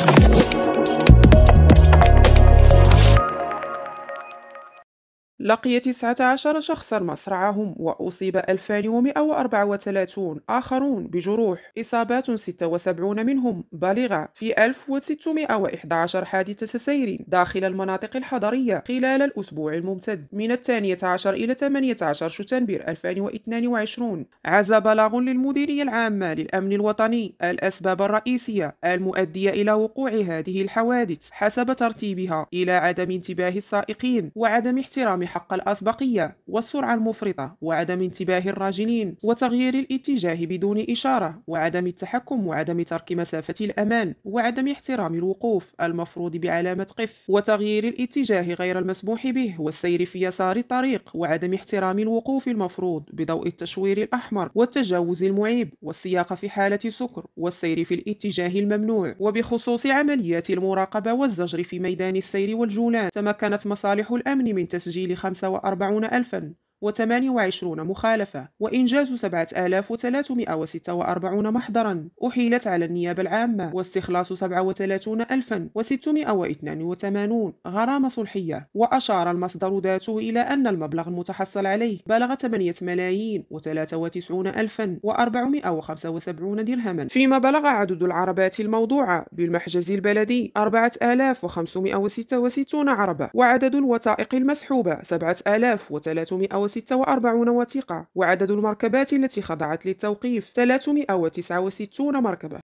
Thank you. لقي 19 شخصا مصرعهم وأصيب 2134 آخرون بجروح إصابات 76 منهم بالغة في 1611 حادثة سير داخل المناطق الحضرية خلال الأسبوع الممتد من 12 إلى 18 شتنبر 2022 عز بلاغ للمديرية العامة للأمن الوطني الأسباب الرئيسية المؤدية إلى وقوع هذه الحوادث حسب ترتيبها إلى عدم انتباه السائقين وعدم احترام حق الأسبقية والسرعة المفرطة وعدم انتباه الراجلين وتغيير الاتجاه بدون إشارة وعدم التحكم وعدم ترك مسافة الأمان وعدم احترام الوقوف المفروض بعلامة قف وتغيير الاتجاه غير المسموح به والسير في يسار الطريق وعدم احترام الوقوف المفروض بضوء التشوير الأحمر والتجاوز المعيب والسياق في حالة سكر والسير في الاتجاه الممنوع وبخصوص عمليات المراقبة والزجر في ميدان السير والجولان تمكنت مصالح الأمن من تسجيل خمسة وأربعون ألفاً 28 مخالفة وإنجاز 7346 محضرا أحيلت على النيابة العامة واستخلاص 37682 غرامة صلحية وأشار المصدر ذاته إلى أن المبلغ المتحصل عليه بلغ 8 ملايين و93 ألفا و475 درهما فيما بلغ عدد العربات الموضوعة بالمحجز البلدي 4566 عربة وعدد الوثائق المسحوبة 7300 346 وثيقة وعدد المركبات التي خضعت للتوقيف 369 مركبة